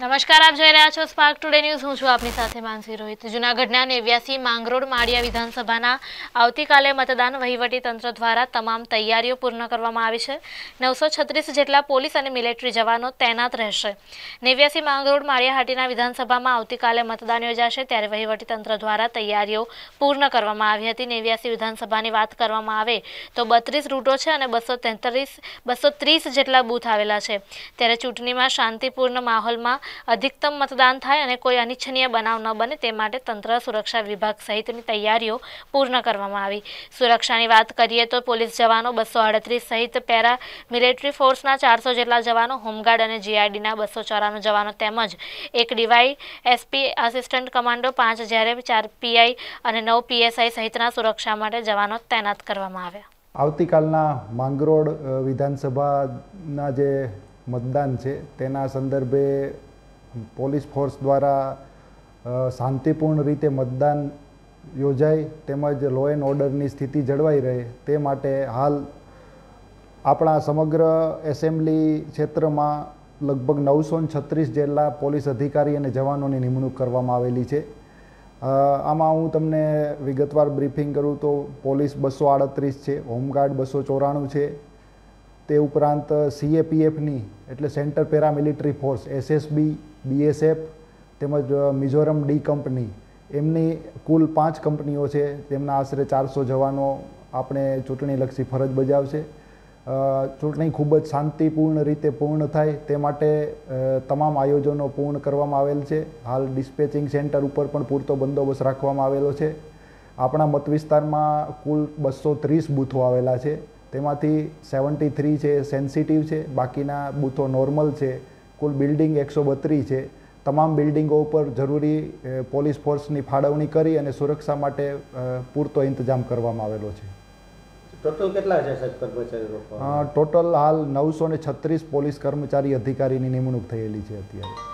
નમસ્કાર આપ જોઈ રહ્યા છો સ્પાર્ક ટુડે ન્યૂઝ હું છું આપની સાથે માનસી રોહિત જૂનાગઢના નેવ્યાસી માંગરોળ માળિયા વિધાનસભાના આવતીકાલે મતદાન વહીવટી તંત્ર દ્વારા તમામ તૈયારીઓ પૂર્ણ કરવામાં આવી છે નવસો છત્રીસ જેટલા પોલીસ અને મિલિટરી જવાનો તૈનાત રહેશે નેવ્યાસી માંગરોળ હાટીના વિધાનસભામાં આવતીકાલે મતદાન યોજાશે ત્યારે વહીવટી તંત્ર દ્વારા તૈયારીઓ પૂર્ણ કરવામાં આવી હતી નેવ્યાસી વિધાનસભાની વાત કરવામાં આવે તો બત્રીસ રૂટો છે અને બસો તેત્રીસ બસો ત્રીસ જેટલા બૂથ આવેલા છે ત્યારે ચૂંટણીમાં શાંતિપૂર્ણ માહોલમાં અધિકતમ મતદાન થાય અને કોઈ અનિચ્છનીય બનાવ ન બને તે માટે તંત્ર સુરક્ષા વિભાગ સહિતની તૈયારીઓ પૂર્ણ કરવામાં આવી સુરક્ષાની વાત કરીએ તો પોલીસ જવાનો બસો સહિત પેરા મિલિટરી ફોર્સના ચારસો જેટલા જવાનો હોમગાર્ડ અને જીઆઈડીના બસો ચોરાણું જવાનો તેમજ એક ડીવાય એસપી આસિસ્ટન્ટ કમાન્ડો પાંચ જ્યારે ચાર પીઆઈ અને નવ પીએસઆઈ સહિતના સુરક્ષા માટે જવાનો તૈનાત કરવામાં આવ્યા આવતીકાલના માંગરોળ વિધાનસભાના જે મતદાન છે તેના સંદર્ભે પોલીસ ફોર્સ દ્વારા શાંતિપૂર્ણ રીતે મતદાન યોજાય તેમજ લો એન્ડ ઓર્ડરની સ્થિતિ જળવાઈ રહે તે માટે હાલ આપણા સમગ્ર એસેમ્બલી ક્ષેત્રમાં લગભગ નવસો છત્રીસ જેટલા પોલીસ અધિકારી અને જવાનોની નિમણૂક કરવામાં આવેલી છે આમાં હું તમને વિગતવાર બ્રીફિંગ કરું તો પોલીસ બસો આડત્રીસ છે હોમગાર્ડ બસો ચોરાણું છે તે ઉપરાંત સીએપીએફની એટલે centre paramilitary force SSB BSF તેમજ મિઝોરમ ડી કંપની એમની કુલ પાંચ કંપનીઓ છે તેમના આશરે ચારસો જવાનો આપણે ચૂંટણીલક્ષી ફરજ બજાવશે ચૂંટણી ખૂબ જ શાંતિપૂર્ણ રીતે પૂર્ણ થાય તે માટે તમામ આયોજનો પૂર્ણ કરવામાં આવેલ છે હાલ ડિસ્પેચિંગ સેન્ટર ઉપર પણ પૂરતો બંદોબસ્ત રાખવામાં આવેલો છે આપણા મત વિસ્તારમાં કુલ બસો ત્રીસ બૂથો આવેલા છે તેમાંથી સેવન્ટી થ્રી છે સેન્સિટિવ છે બાકીના બૂથો નોર્મલ છે કુલ બિલ્ડિંગ એકસો બત્રીસ છે તમામ બિલ્ડિંગો ઉપર જરૂરી પોલીસ ફોર્સની ફાળવણી કરી અને સુરક્ષા માટે પૂરતો ઇંતજામ કરવામાં આવેલો છે ટોટલ કેટલા છે ટોટલ હાલ નવસો ને છત્રીસ પોલીસ કર્મચારી અધિકારીની નિમણૂક થયેલી છે અત્યારે